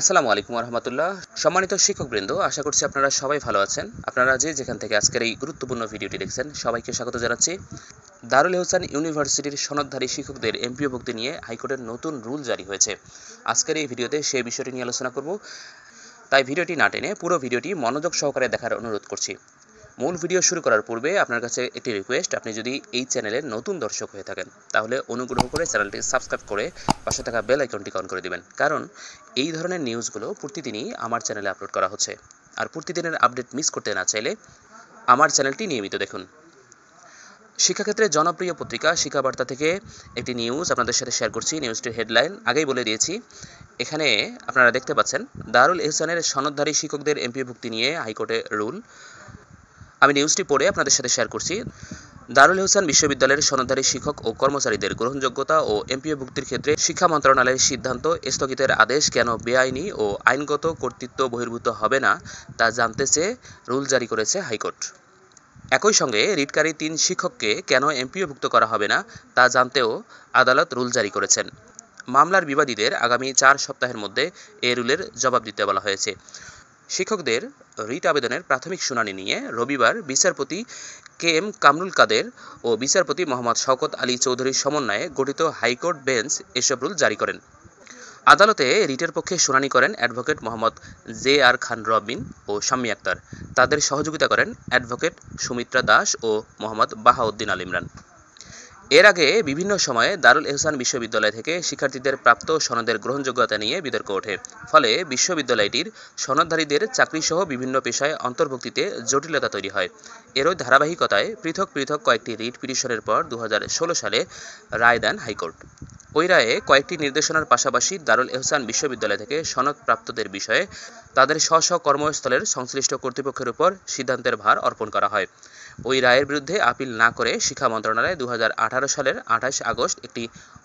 আসসালামু আলাইকুম রহমতুল্লাহ সম্মানিত শিক্ষকবৃন্দ আশা করছি আপনারা সবাই ভালো আছেন আপনারা যে যেখান থেকে আজকের এই গুরুত্বপূর্ণ ভিডিওটি দেখছেন সবাইকে স্বাগত জানাচ্ছি দারুল হোসান ইউনিভার্সিটির সনদধারী শিক্ষকদের এমপিও ভক্তি নিয়ে হাইকোর্টের নতুন রুল জারি হয়েছে আজকের এই ভিডিওতে সেই বিষয়টি নিয়ে আলোচনা করব তাই ভিডিওটি না টেনে পুরো ভিডিওটি মনোযোগ সহকারে দেখার অনুরোধ করছি মূল ভিডিও শুরু করার পূর্বে আপনার কাছে একটি রিকোয়েস্ট আপনি যদি এই চ্যানেলের নতুন দর্শক হয়ে থাকেন তাহলে অনুগ্রহ করে চ্যানেলটি সাবস্ক্রাইব করে পাশে থাকা বেল আইকনটি অন করে দিবেন কারণ এই ধরনের নিউজগুলো প্রতিদিনই আমার চ্যানেলে আপলোড করা হচ্ছে আর প্রতিদিনের আপডেট মিস করতে না চাইলে আমার চ্যানেলটি নিয়মিত দেখুন শিক্ষাক্ষেত্রে জনপ্রিয় পত্রিকা শিক্ষাবার্তা থেকে একটি নিউজ আপনাদের সাথে শেয়ার করছি নিউজটির হেডলাইন আগেই বলে দিয়েছি এখানে আপনারা দেখতে পাচ্ছেন দারুল এহসানের সনদধারী শিক্ষকদের এমপিভুক্তি নিয়ে হাইকোর্টে রুল আমি নিউজটি পড়ে আপনাদের সাথে শেয়ার করছি দারুল হোসেন বিশ্ববিদ্যালয়ের সনদধারী শিক্ষক ও কর্মচারীদের গ্রহণযোগ্যতা ও এমপিও ভুক্তির ক্ষেত্রে শিক্ষা মন্ত্রণালয়ের সিদ্ধান্ত স্থগিতের আদেশ কেন বেআইনি ও আইনগত কর্তৃত্ব বহির্ভূত হবে না তা জানতে চেয়ে রুল জারি করেছে হাইকোর্ট একই সঙ্গে রিটকারী তিন শিক্ষককে কেন এমপিওভুক্ত করা হবে না তা জানতেও আদালত রুল জারি করেছেন মামলার বিবাদীদের আগামী চার সপ্তাহের মধ্যে এ রুলের জবাব দিতে বলা হয়েছে শিক্ষকদের রিট আবেদনের প্রাথমিক শুনানি নিয়ে রবিবার বিচারপতি কে এম কামরুল কাদের ও বিচারপতি মোহাম্মদ শওকত আলী চৌধুরীর সমন্বয়ে গঠিত হাইকোর্ট বেঞ্চ এসব রুল জারি করেন আদালতে রিটের পক্ষে শুনানি করেন advocate Mohammad J R Khan Robin ও শাম্মী আক্তার তাদের সহযোগিতা করেন অ্যাডভোকেট সুমিত্রা দাস ও মোহাম্মদ বাহাউদ্দিন আল ইমরান এর আগে বিভিন্ন সময়ে দারুল এহসান বিশ্ববিদ্যালয় থেকে শিক্ষার্থীদের প্রাপ্ত সনদের গ্রহণযোগ্যতা নিয়ে বিতর্ক ওঠে ফলে বিশ্ববিদ্যালয়টির সনদধারীদের চাকরিসহ বিভিন্ন পেশায় অন্তর্ভুক্তিতে জটিলতা তৈরি হয় এরও ধারাবাহিকতায় পৃথক পৃথক কয়েকটি রিট পিটিশনের পর দু সালে রায় দেন হাইকোর্ট রায়ে কয়েকটি নির্দেশনার পাশাপাশি দারুল এহসান বিশ্ববিদ্যালয় থেকে সনদপ্রাপ্তদের বিষয়ে তাদের স্ব স্ব কর্মস্থলের সংশ্লিষ্ট কর্তৃপক্ষের উপর সিদ্ধান্তের ভার অর্পণ করা হয় ওই রায়ের বিরুদ্ধে আপিল না করে শিক্ষা মন্ত্রণালয় দু সালের আঠাশ আগস্ট একটি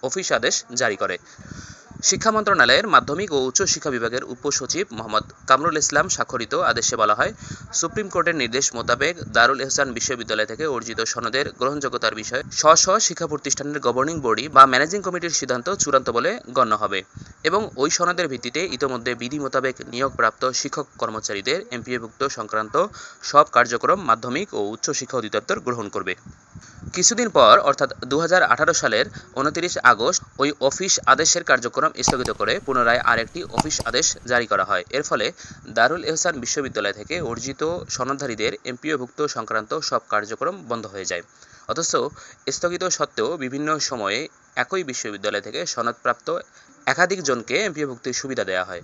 অফিস আদেশ জারি করে শিক্ষা মন্ত্রণালয়ের মাধ্যমিক ও উচ্চ শিক্ষা বিভাগের উপসচিব মোহাম্মদ কামরুল ইসলাম স্বাক্ষরিত আদেশে বলা হয় সুপ্রিম কোর্টের নির্দেশ মোতাবেক দারুল এহসান বিশ্ববিদ্যালয় থেকে অর্জিত সনদের গ্রহণযোগ্যতার বিষয়ে স্ব স্ব শিক্ষা প্রতিষ্ঠানের গভর্নিং বডি বা ম্যানেজিং কমিটির সিদ্ধান্ত চূড়ান্ত বলে গণ্য হবে এবং ওই সনদের ভিত্তিতে ইতোমধ্যে বিধি মোতাবেক নিয়োগপ্রাপ্ত শিক্ষক কর্মচারীদের এমপিএভুক্ত সংক্রান্ত সব কার্যক্রম মাধ্যমিক ও উচ্চ শিক্ষা অধিদপ্তর গ্রহণ করবে কিছুদিন পর অর্থাৎ দু সালের উনত্রিশ আগস্ট ওই অফিস আদেশের কার্যক্রম স্থগিত করে পুনরায় আরেকটি অফিস আদেশ জারি করা হয় এর ফলে দারুল এহসান বিশ্ববিদ্যালয় থেকে অর্জিত সনদধারীদের এমপিওভুক্ত সংক্রান্ত সব কার্যক্রম বন্ধ হয়ে যায় অথচ স্থগিত সত্ত্বেও বিভিন্ন সময়ে একই বিশ্ববিদ্যালয় থেকে সনদপ্রাপ্ত একাধিক জনকে এমপিওভুক্তির সুবিধা দেওয়া হয়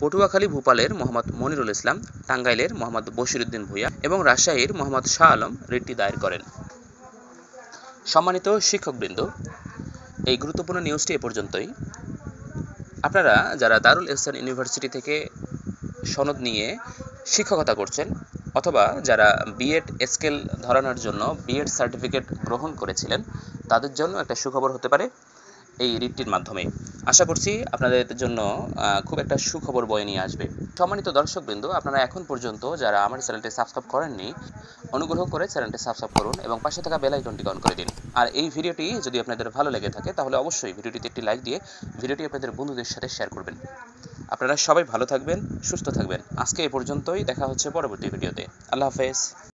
পটুয়াখালী ভূপালের মোহাম্মদ মনিরুল ইসলাম টাঙ্গাইলের মোহাম্মদ বশিরুদ্দিন ভুইয়া এবং রাজশাহীর মোহাম্মদ শাহ আলম রিটটি দায়ের করেন সম্মানিত শিক্ষকবৃন্দ এই গুরুত্বপূর্ণ নিউজটি এ পর্যন্তই আপনারা যারা দারুল ইহসান ইউনিভার্সিটি থেকে সনদ নিয়ে শিক্ষকতা করছেন অথবা যারা বিএড স্কেল ধরানোর জন্য বিএড সার্টিফিকেট গ্রহণ করেছিলেন তাদের জন্য একটা সুখবর হতে পারে এই রিটটির মাধ্যমে আশা করছি আপনাদের জন্য খুব একটা সুখবর বয়ে নিয়ে আসবে সম্মানিত দর্শকবৃন্দ আপনারা এখন পর্যন্ত যারা আমার চ্যানেলটি সাবস্ক্রাইব করেননি অনুগ্রহ করে চ্যানেলটি সাবস্ক্রাইব করুন এবং পাশে থাকা বেল আইকনটি অন করে দিন আর এই ভিডিওটি যদি আপনাদের ভালো লেগে থাকে তাহলে অবশ্যই ভিডিওটিতে একটি লাইক দিয়ে ভিডিওটি আপনাদের বন্ধুদের সাথে শেয়ার করবেন আপনারা সবাই ভালো থাকবেন সুস্থ থাকবেন আজকে এ পর্যন্তই দেখা হচ্ছে পরবর্তী ভিডিওতে আল্লাহ হাফেজ